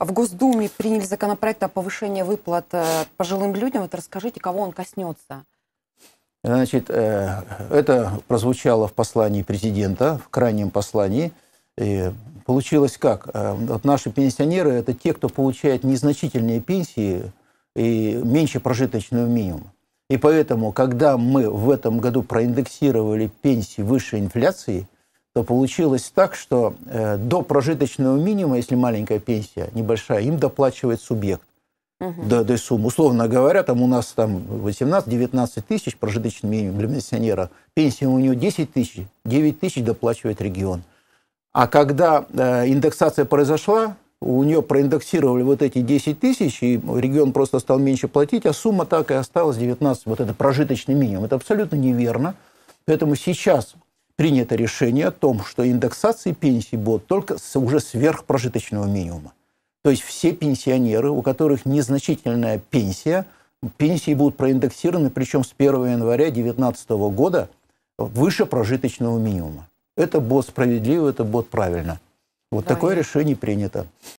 А в Госдуме приняли законопроект о повышении выплат э, пожилым людям. Вот расскажите, кого он коснется? Значит, э, это прозвучало в послании президента, в крайнем послании. И получилось как? Э, вот наши пенсионеры – это те, кто получает незначительные пенсии и меньше прожиточного минимума. И поэтому, когда мы в этом году проиндексировали пенсии выше инфляции – то получилось так, что э, до прожиточного минимума, если маленькая пенсия, небольшая, им доплачивает субъект угу. до, до суммы. Условно говоря, там у нас там 18-19 тысяч прожиточный минимум для пенсионера, пенсия у него 10 тысяч, 9 тысяч доплачивает регион. А когда э, индексация произошла, у нее проиндексировали вот эти 10 тысяч, и регион просто стал меньше платить, а сумма так и осталась 19, вот это прожиточный минимум. Это абсолютно неверно. Поэтому сейчас принято решение о том, что индексации пенсий будут только с уже сверхпрожиточного минимума. То есть все пенсионеры, у которых незначительная пенсия, пенсии будут проиндексированы, причем с 1 января 2019 года выше прожиточного минимума. Это будет справедливо, это будет правильно. Вот правильно. такое решение принято.